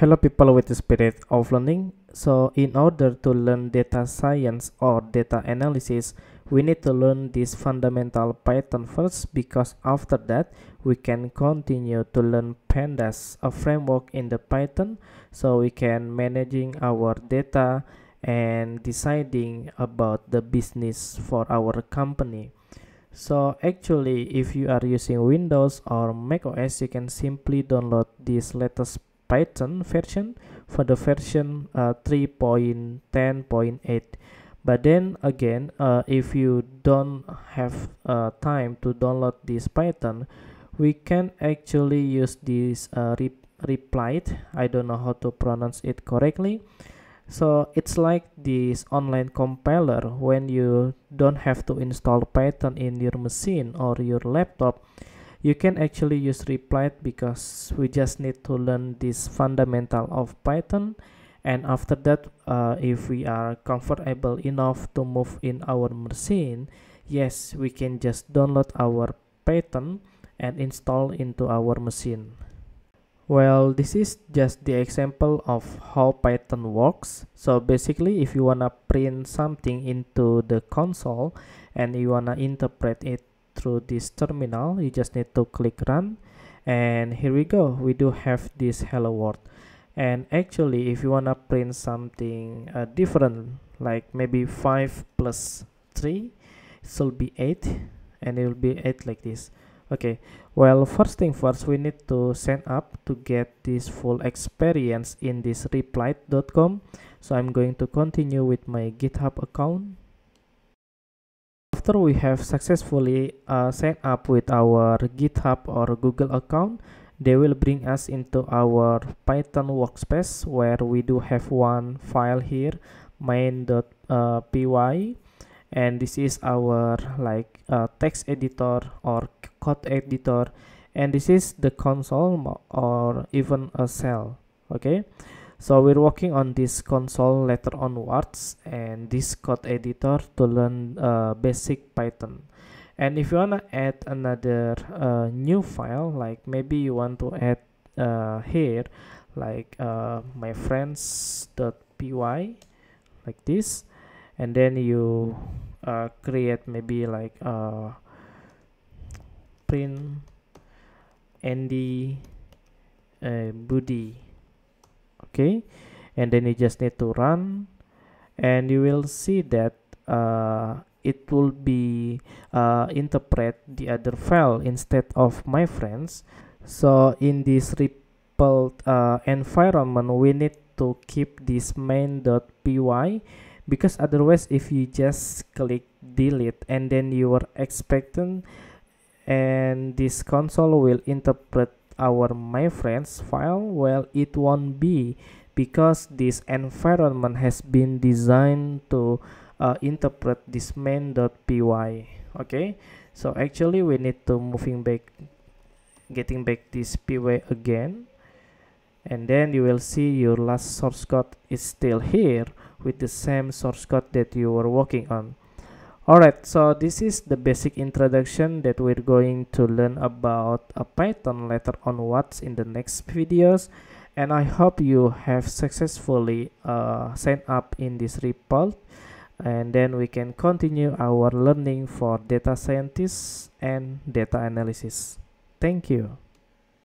Hello people with the spirit of learning. So in order to learn data science or data analysis, we need to learn this fundamental Python first because after that we can continue to learn pandas, a framework in the Python so we can managing our data and deciding about the business for our company. So actually if you are using Windows or Mac OS you can simply download this latest Python version for the version uh, 3.10.8 but then again uh, if you don't have uh, time to download this Python we can actually use this uh, re replied I don't know how to pronounce it correctly so it's like this online compiler when you don't have to install Python in your machine or your laptop you can actually use replied because we just need to learn this fundamental of python and after that uh, if we are comfortable enough to move in our machine yes we can just download our python and install into our machine well this is just the example of how python works so basically if you wanna print something into the console and you wanna interpret it through this terminal you just need to click run and here we go we do have this hello world and actually if you want to print something uh, different like maybe 5 plus 3 it will be 8 and it will be 8 like this okay well first thing first we need to sign up to get this full experience in this reply.com so i'm going to continue with my github account after we have successfully uh, set up with our GitHub or Google account, they will bring us into our Python workspace where we do have one file here, main.py, uh, and this is our like uh, text editor or code editor, and this is the console or even a cell. Okay. so we're working on this console later onwards and this code editor to learn uh, basic python and if you want to add another uh, new file like maybe you want to add uh, here like uh, my friends.py like this and then you uh, create maybe like uh, print andy uh, okay and then you just need to run and you will see that uh, it will be uh, interpret the other file instead of my friends so in this ripple uh, environment we need to keep this main.py because otherwise if you just click delete and then you are expecting and this console will interpret our my friends file well it won't be because this environment has been designed to uh, interpret this main.py okay so actually we need to moving back getting back this py again and then you will see your last source code is still here with the same source code that you were working on Alright, so this is the basic introduction that we're going to learn about a Python later on what's in the next videos and I hope you have successfully uh, signed up in this report and then we can continue our learning for data scientists and data analysis. Thank you.